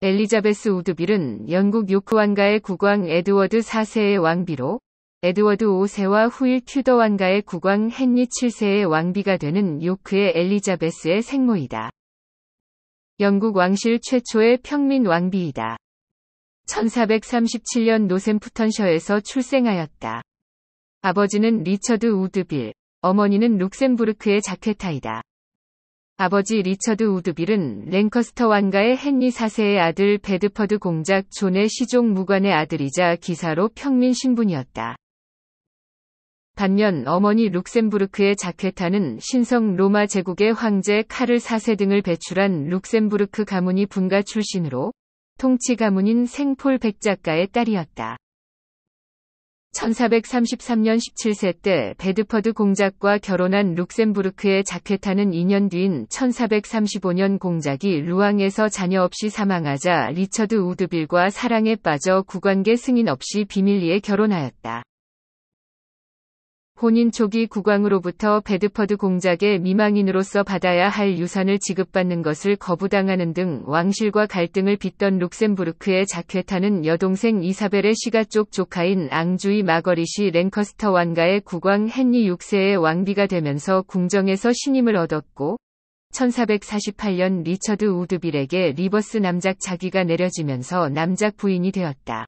엘리자베스 우드빌은 영국 요크 왕가의 국왕 에드워드 4세의 왕비로 에드워드 5세와 후일 튜더 왕가의 국왕 헨리 7세의 왕비가 되는 요크의 엘리자베스의 생모이다. 영국 왕실 최초의 평민 왕비이다. 1437년 노샘프턴셔에서 출생하였다. 아버지는 리처드 우드빌, 어머니는 룩셈부르크의 자케타이다. 아버지 리처드 우드빌은 랭커스터 왕가의 헨리 4세의 아들 베드퍼드 공작 존의 시종 무관의 아들이자 기사로 평민 신분이었다. 반면 어머니 룩셈부르크의 자케타는 신성 로마 제국의 황제 카를 4세 등을 배출한 룩셈부르크 가문이 분가 출신으로 통치 가문인 생폴 백작가의 딸이었다. 1433년 17세 때 베드퍼드 공작과 결혼한 룩셈부르크의 자켓타는 2년 뒤인 1435년 공작이 루앙에서 자녀 없이 사망하자 리처드 우드빌과 사랑에 빠져 구관계 승인 없이 비밀리에 결혼하였다. 본인 초기 국왕으로부터 베드퍼드 공작의 미망인으로서 받아야 할 유산을 지급받는 것을 거부당하는 등 왕실과 갈등을 빚던 룩셈부르크의 자쾌타는 여동생 이사벨의 시가 쪽 조카인 앙주이 마거리시 랭커스터 왕가의 국왕 헨리 6세의 왕비가 되면서 궁정에서 신임을 얻었고 1448년 리처드 우드빌에게 리버스 남작 자기가 내려지면서 남작 부인이 되었다.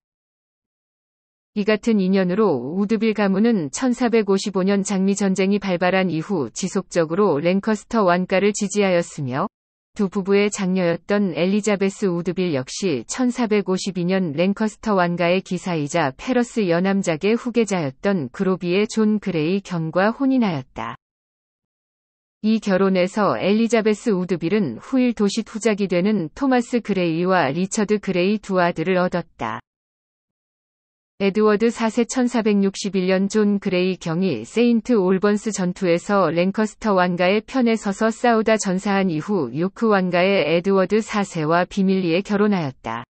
이 같은 인연으로 우드빌 가문은 1455년 장미 전쟁이 발발한 이후 지속적으로 랭커스터 왕가를 지지하였으며 두 부부의 장녀였던 엘리자베스 우드빌 역시 1452년 랭커스터 왕가의 기사이자 페러스 연암작의 후계자였던 그로비의 존 그레이 경과 혼인하였다. 이 결혼에서 엘리자베스 우드빌은 후일 도시 투작이 되는 토마스 그레이와 리처드 그레이 두 아들을 얻었다. 에드워드 4세 1461년 존 그레이 경이 세인트 올번스 전투에서 랭커스터 왕가의 편에 서서 싸우다 전사한 이후 요크 왕가의 에드워드 4세와 비밀리에 결혼하였다.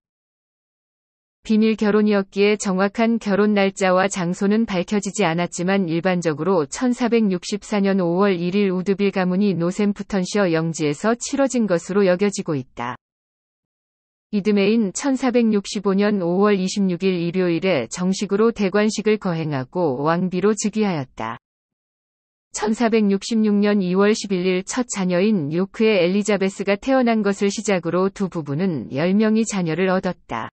비밀 결혼이었기에 정확한 결혼 날짜와 장소는 밝혀지지 않았지만 일반적으로 1464년 5월 1일 우드빌 가문이 노샘프턴셔 영지에서 치러진 것으로 여겨지고 있다. 이듬해인 1465년 5월 26일 일요일에 정식으로 대관식을 거행하고 왕비로 즉위하였다. 1466년 2월 11일 첫 자녀인 요크의 엘리자베스가 태어난 것을 시작으로 두 부부는 10명이 자녀를 얻었다.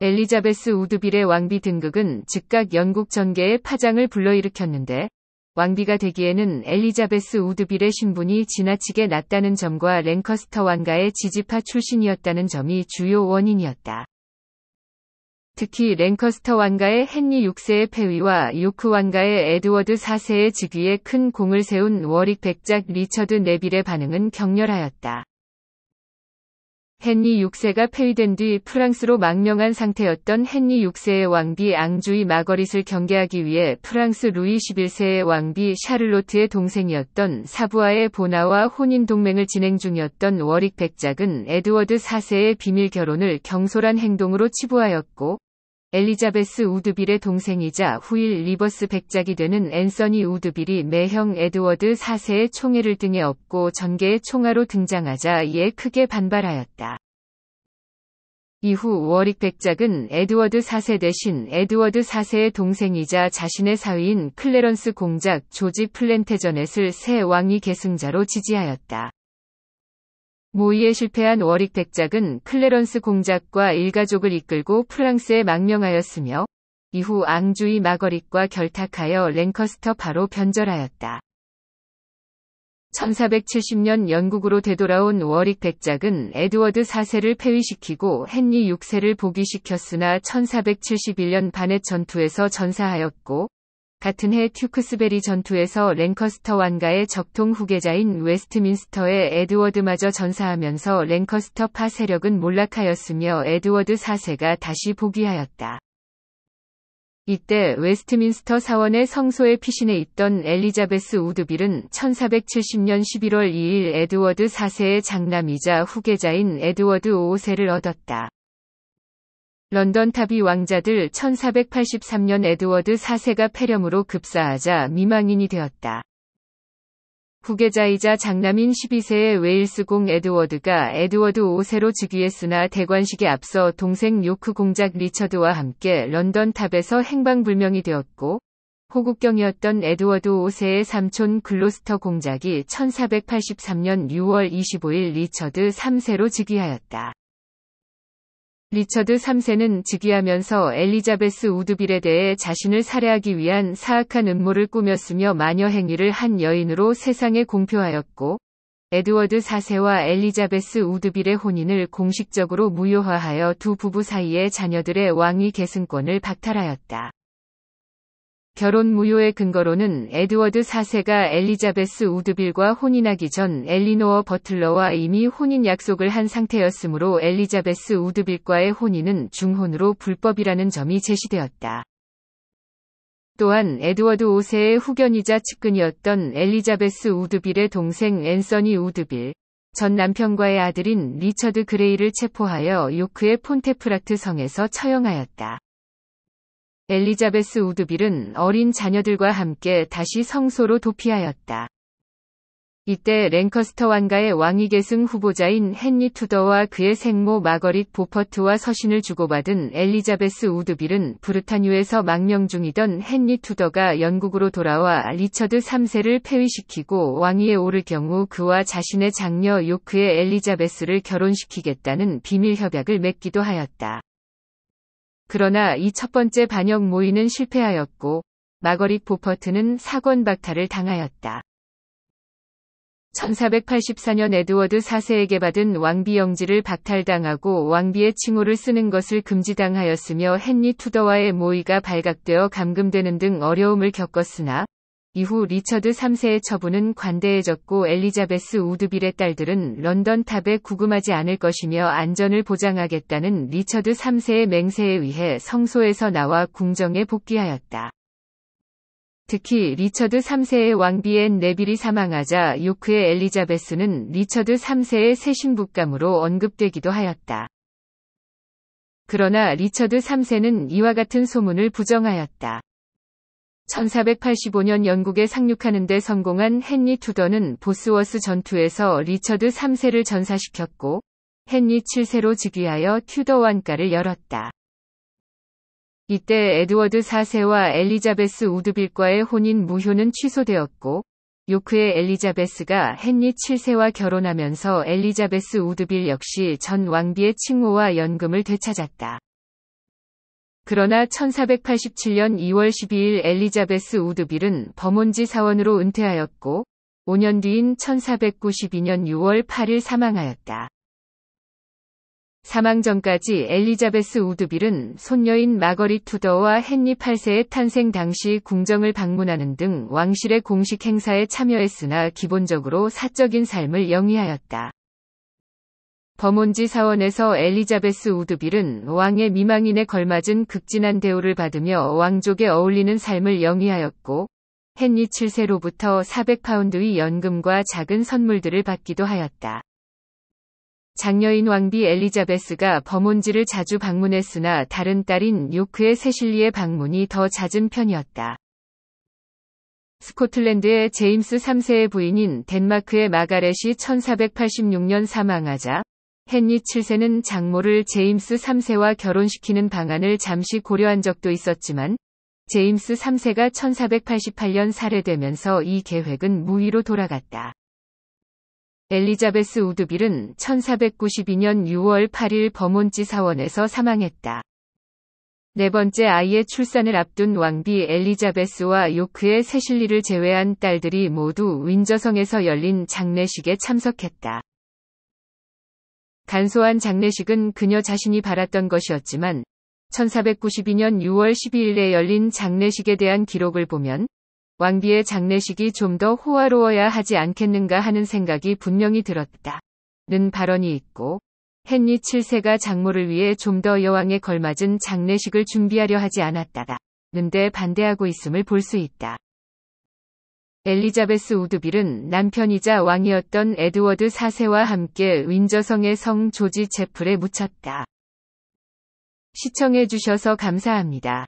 엘리자베스 우드빌의 왕비 등극은 즉각 영국 전개의 파장을 불러일으켰는데 왕비가 되기에는 엘리자베스 우드빌의 신분이 지나치게 낮다는 점과 랭커스터 왕가의 지지파 출신이었다는 점이 주요 원인이었다. 특히 랭커스터 왕가의 헨리 6세의 폐위와 요크 왕가의 에드워드 4세의 즉위에 큰 공을 세운 워릭 백작 리처드 네빌의 반응은 격렬하였다. 헨리 6세가 폐위된 뒤 프랑스로 망명한 상태였던 헨리 6세의 왕비 앙주이 마거릿을 경계하기 위해 프랑스 루이 11세의 왕비 샤를로트의 동생이었던 사부아의 보나와 혼인 동맹을 진행 중이었던 워릭 백작은 에드워드 4세의 비밀 결혼을 경솔한 행동으로 치부하였고 엘리자베스 우드빌의 동생이자 후일 리버스 백작이 되는 앤서니 우드빌이 매형 에드워드 4세의 총애를 등에 업고 전개의 총아로 등장하자 이에 크게 반발하였다. 이후 워릭 백작은 에드워드 4세 대신 에드워드 4세의 동생이자 자신의 사위인 클레런스 공작 조지 플랜테저넷을 새 왕위 계승자로 지지하였다. 모의에 실패한 워릭 백작은 클레런스 공작과 일가족을 이끌고 프랑스에 망명하였으며 이후 앙주의 마거릿과 결탁하여 랭커스터 바로 변절하였다. 1470년 영국으로 되돌아온 워릭 백작은 에드워드 4세를 폐위시키고 헨리 6세를 복위시켰으나 1471년 반의 전투에서 전사하였고 같은 해 튜크스베리 전투에서 랭커스터 왕가의 적통 후계자인 웨스트민스터의 에드워드마저 전사하면서 랭커스터 파 세력은 몰락하였으며 에드워드 4세가 다시 복위하였다. 이때 웨스트민스터 사원의 성소에피신해 있던 엘리자베스 우드빌은 1470년 11월 2일 에드워드 4세의 장남이자 후계자인 에드워드 5세를 얻었다. 런던 탑이 왕자들 1483년 에드워드 4세가 폐렴으로 급사하자 미망인이 되었다. 후계자이자 장남인 12세의 웨일스 공 에드워드가 에드워드 5세로 즉위했으나 대관식에 앞서 동생 요크 공작 리처드와 함께 런던 탑에서 행방불명이 되었고 호국경이었던 에드워드 5세의 삼촌 글로스터 공작이 1483년 6월 25일 리처드 3세로 즉위하였다. 리처드 3세는 즉위하면서 엘리자베스 우드빌에 대해 자신을 살해하기 위한 사악한 음모를 꾸몄으며 마녀 행위를 한 여인으로 세상에 공표하였고, 에드워드 4세와 엘리자베스 우드빌의 혼인을 공식적으로 무효화하여 두 부부 사이의 자녀들의 왕위 계승권을 박탈하였다. 결혼 무효의 근거로는 에드워드 4세가 엘리자베스 우드빌과 혼인하기 전 엘리노어 버틀러와 이미 혼인 약속을 한 상태였으므로 엘리자베스 우드빌과의 혼인은 중혼으로 불법이라는 점이 제시되었다. 또한 에드워드 5세의 후견이자 측근이었던 엘리자베스 우드빌의 동생 앤서니 우드빌, 전 남편과의 아들인 리처드 그레이를 체포하여 요크의 폰테프라트 성에서 처형하였다. 엘리자베스 우드빌은 어린 자녀들과 함께 다시 성소로 도피하였다. 이때 랭커스터 왕가의 왕위 계승 후보자인 헨리 투더와 그의 생모 마거릿 보퍼트와 서신을 주고받은 엘리자베스 우드빌은 브르타뉴에서 망명 중이던 헨리 투더가 영국으로 돌아와 리처드 3세를 폐위시키고 왕위에 오를 경우 그와 자신의 장녀 요크의 엘리자베스를 결혼시키겠다는 비밀 협약을 맺기도 하였다. 그러나 이 첫 번째 반역 모의는 실패하였고 마거릿 보퍼트는 사건 박탈을 당하였다. 1484년 에드워드 4세에게 받은 왕비 영지를 박탈당하고 왕비의 칭호를 쓰는 것을 금지당하였으며 헨리 투더와의 모의가 발각되어 감금되는 등 어려움을 겪었으나 이후 리처드 3세의 처분은 관대해졌고 엘리자베스 우드빌의 딸들은 런던 탑에 구금하지 않을 것이며 안전을 보장하겠다는 리처드 3세의 맹세에 의해 성소에서 나와 궁정에 복귀하였다. 특히 리처드 3세의 왕비앤 네빌이 사망하자 요크의 엘리자베스는 리처드 3세의 새신부감으로 언급되기도 하였다. 그러나 리처드 3세는 이와 같은 소문을 부정하였다. 1485년 영국에 상륙하는 데 성공한 헨리 투더는 보스워스 전투에서 리처드 3세를 전사시켰고 헨리 7세로 즉위하여 튜더 왕가를 열었다. 이때 에드워드 4세와 엘리자베스 우드빌과의 혼인 무효는 취소되었고 요크의 엘리자베스가 헨리 7세와 결혼하면서 엘리자베스 우드빌 역시 전 왕비의 칭호와 연금을 되찾았다. 그러나 1487년 2월 12일 엘리자베스 우드빌은 범원지 사원으로 은퇴하였고 5년 뒤인 1492년 6월 8일 사망하였다. 사망 전까지 엘리자베스 우드빌은 손녀인 마거리 투더와 헨리 8세의 탄생 당시 궁정을 방문하는 등 왕실의 공식 행사에 참여했으나 기본적으로 사적인 삶을 영위하였다. 범온지 사원에서 엘리자베스 우드빌은 왕의 미망인에 걸맞은 극진한 대우를 받으며 왕족에 어울리는 삶을 영위하였고 헨리 7세로부터 400파운드의 연금과 작은 선물들을 받기도 하였다. 장녀인 왕비 엘리자베스가 범온지를 자주 방문했으나 다른 딸인 요크의 세실리의 방문이 더 잦은 편이었다. 스코틀랜드의 제임스 3세의 부인인 덴마크의 마가렛이 1486년 사망하자 헨리 7세는 장모를 제임스 3세와 결혼시키는 방안을 잠시 고려한 적도 있었지만 제임스 3세가 1488년 살해되면서 이 계획은 무위로 돌아갔다. 엘리자베스 우드빌은 1492년 6월 8일 버몬지 사원에서 사망했다. 네 번째 아이의 출산을 앞둔 왕비 엘리자베스와 요크의 세실리를 제외한 딸들이 모두 윈저성에서 열린 장례식에 참석했다. 단소한 장례식은 그녀 자신이 바랐던 것이었지만 1492년 6월 12일에 열린 장례식에 대한 기록을 보면 왕비의 장례식이 좀 더 호화로워야 하지 않겠는가 하는 생각이 분명히 들었다. 는 발언이 있고 헨리 7세가 장모를 위해 좀 더 여왕에 걸맞은 장례식을 준비하려 하지 않았다다. 는데 반대하고 있음을 볼 수 있다. 엘리자베스 우드빌은 남편이자 왕이었던 에드워드 4세와 함께 윈저성의 성 조지 제플에 묻혔다. 시청해주셔서 감사합니다.